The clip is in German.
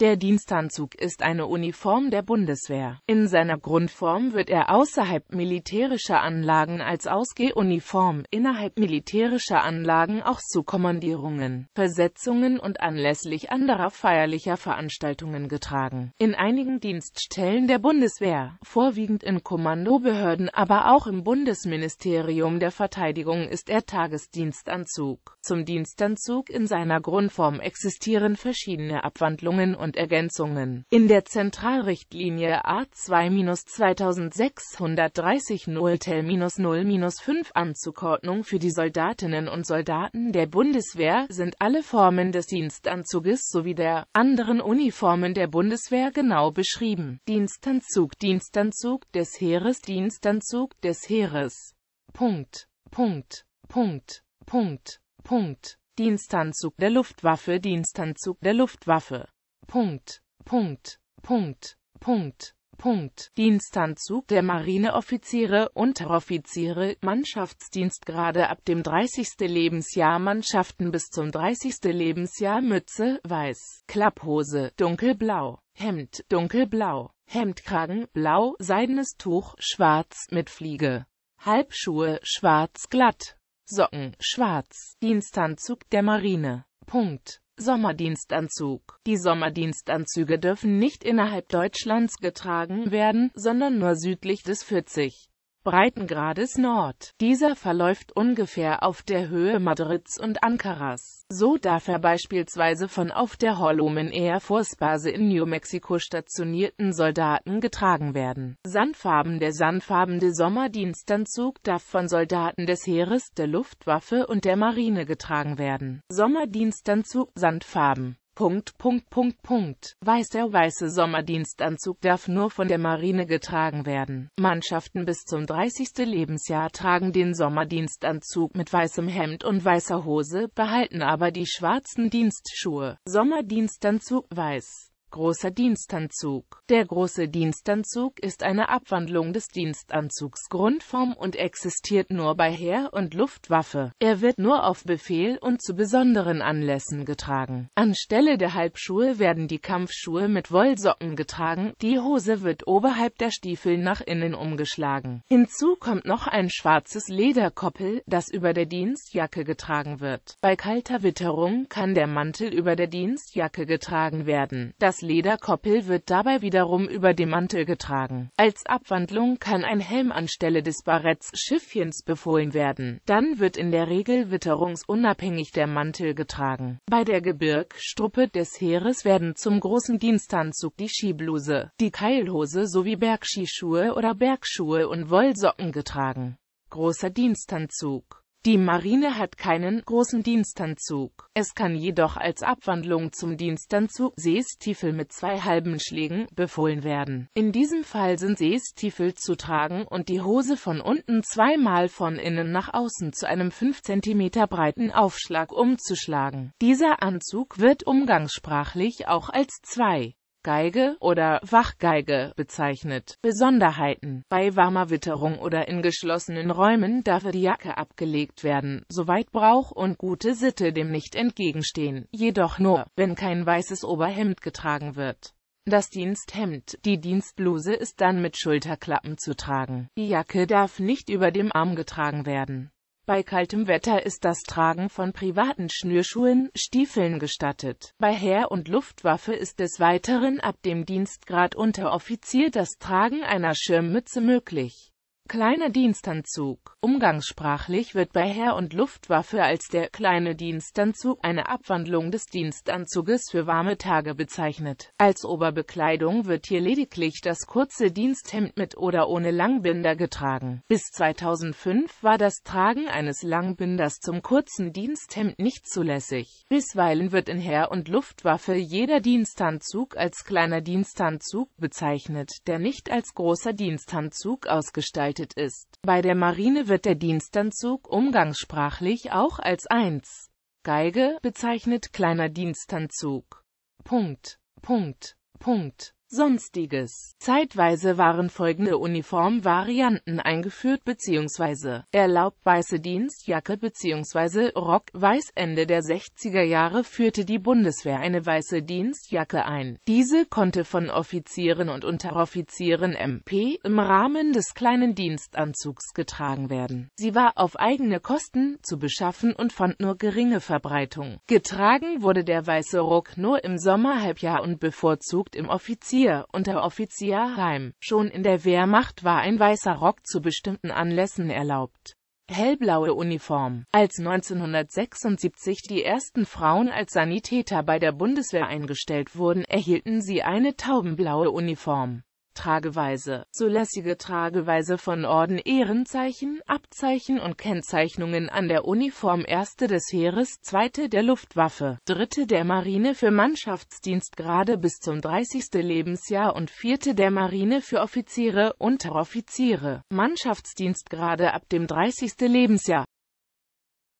Der Dienstanzug ist eine Uniform der Bundeswehr. In seiner Grundform wird er außerhalb militärischer Anlagen als Ausgehuniform, innerhalb militärischer Anlagen auch zu Kommandierungen, Versetzungen und anlässlich anderer feierlicher Veranstaltungen getragen. In einigen Dienststellen der Bundeswehr, vorwiegend in Kommandobehörden, aber auch im Bundesministerium der Verteidigung ist er Tagesdienstanzug. Zum Dienstanzug in seiner Grundform existieren verschiedene Abwandlungen und und Ergänzungen. In der Zentralrichtlinie A2-2630-0-0-5 Anzugordnung für die Soldatinnen und Soldaten der Bundeswehr sind alle Formen des Dienstanzuges sowie der anderen Uniformen der Bundeswehr genau beschrieben. Dienstanzug, Dienstanzug des Heeres, Dienstanzug des Heeres. Punkt. Punkt. Punkt. Punkt. Punkt. Dienstanzug der Luftwaffe, Dienstanzug der Luftwaffe. Punkt, Punkt, Punkt, Punkt, Punkt. Dienstanzug der Marineoffiziere, Unteroffiziere, Mannschaftsdienstgrade ab dem 30. Lebensjahr Mannschaften bis zum 30. Lebensjahr Mütze, weiß, Klapphose, dunkelblau, Hemd, dunkelblau, Hemdkragen, blau, seidenes Tuch, schwarz, mit Fliege, Halbschuhe, schwarz, glatt, Socken, schwarz, Dienstanzug der Marine. Punkt. Sommerdienstanzug. Die Sommerdienstanzüge dürfen nicht innerhalb Deutschlands getragen werden, sondern nur südlich des 40 Breitengrades Nord. Dieser verläuft ungefähr auf der Höhe Madrids und Ankaras. So darf er beispielsweise von auf der Holloman Air Force Base in New Mexico stationierten Soldaten getragen werden. Sandfarben Der sandfarbene Sommerdienstanzug darf von Soldaten des Heeres, der Luftwaffe und der Marine getragen werden. Sommerdienstanzug Sandfarben Punkt, Punkt, Punkt, Punkt. Weiß der weiße Sommerdienstanzug darf nur von der Marine getragen werden. Mannschaften bis zum 30. Lebensjahr tragen den Sommerdienstanzug mit weißem Hemd und weißer Hose, behalten aber die schwarzen Dienstschuhe. Sommerdienstanzug weiß. Großer Dienstanzug Der große Dienstanzug ist eine Abwandlung des Dienstanzugs Grundform und existiert nur bei Heer und Luftwaffe. Er wird nur auf Befehl und zu besonderen Anlässen getragen. Anstelle der Halbschuhe werden die Kampfschuhe mit Wollsocken getragen, die Hose wird oberhalb der Stiefel nach innen umgeschlagen. Hinzu kommt noch ein schwarzes Lederkoppel, das über der Dienstjacke getragen wird. Bei kalter Witterung kann der Mantel über der Dienstjacke getragen werden. Das Lederkoppel wird dabei wiederum über dem Mantel getragen. Als Abwandlung kann ein Helm anstelle des Baretts Schiffchens befohlen werden. Dann wird in der Regel witterungsunabhängig der Mantel getragen. Bei der Gebirgstruppe des Heeres werden zum großen Dienstanzug die Skibluse, die Keilhose sowie Bergskischuhe oder Bergschuhe und Wollsocken getragen. Großer Dienstanzug die Marine hat keinen großen Dienstanzug. Es kann jedoch als Abwandlung zum Dienstanzug Seestiefel mit zwei halben Schlägen befohlen werden. In diesem Fall sind Seestiefel zu tragen und die Hose von unten zweimal von innen nach außen zu einem 5 cm breiten Aufschlag umzuschlagen. Dieser Anzug wird umgangssprachlich auch als zwei Geige oder Wachgeige bezeichnet. Besonderheiten Bei warmer Witterung oder in geschlossenen Räumen darf die Jacke abgelegt werden, soweit Brauch und gute Sitte dem nicht entgegenstehen, jedoch nur, wenn kein weißes Oberhemd getragen wird. Das Diensthemd, die Dienstbluse ist dann mit Schulterklappen zu tragen. Die Jacke darf nicht über dem Arm getragen werden. Bei kaltem Wetter ist das Tragen von privaten Schnürschuhen, Stiefeln gestattet. Bei Heer und Luftwaffe ist des Weiteren ab dem Dienstgrad Unteroffizier das Tragen einer Schirmmütze möglich Kleiner Dienstanzug. Umgangssprachlich wird bei Heer und Luftwaffe als der kleine Dienstanzug eine Abwandlung des Dienstanzuges für warme Tage bezeichnet. Als Oberbekleidung wird hier lediglich das kurze Diensthemd mit oder ohne Langbinder getragen. Bis 2005 war das Tragen eines Langbinders zum kurzen Diensthemd nicht zulässig. Bisweilen wird in Heer und Luftwaffe jeder Dienstanzug als kleiner Dienstanzug bezeichnet, der nicht als großer Dienstanzug ausgestaltet verbreitet ist. Bei der Marine wird der Dienstanzug umgangssprachlich auch als 1. Geige bezeichnet kleiner Dienstanzug. Punkt. Punkt. Punkt. Sonstiges. Zeitweise waren folgende Uniformvarianten eingeführt bzw. erlaubt weiße Dienstjacke bzw. Rock. Weiß Ende der 60er Jahre führte die Bundeswehr eine weiße Dienstjacke ein. Diese konnte von Offizieren und Unteroffizieren MP im Rahmen des kleinen Dienstanzugs getragen werden. Sie war auf eigene Kosten zu beschaffen und fand nur geringe Verbreitung. Getragen wurde der weiße Rock nur im Sommerhalbjahr und bevorzugt im Offizier Offizier, Unteroffizier, Heim. Schon in der Wehrmacht war ein weißer Rock zu bestimmten Anlässen erlaubt. Hellblaue Uniform. Als 1976 die ersten Frauen als Sanitäter bei der Bundeswehr eingestellt wurden, erhielten sie eine taubenblaue Uniform. Trageweise, zulässige Trageweise von Orden, Ehrenzeichen, Abzeichen und Kennzeichnungen an der Uniform erste des Heeres, zweite der Luftwaffe, dritte der Marine für Mannschaftsdienstgrade bis zum 30. Lebensjahr und vierte der Marine für Offiziere, Unteroffiziere, Mannschaftsdienstgrade ab dem 30. Lebensjahr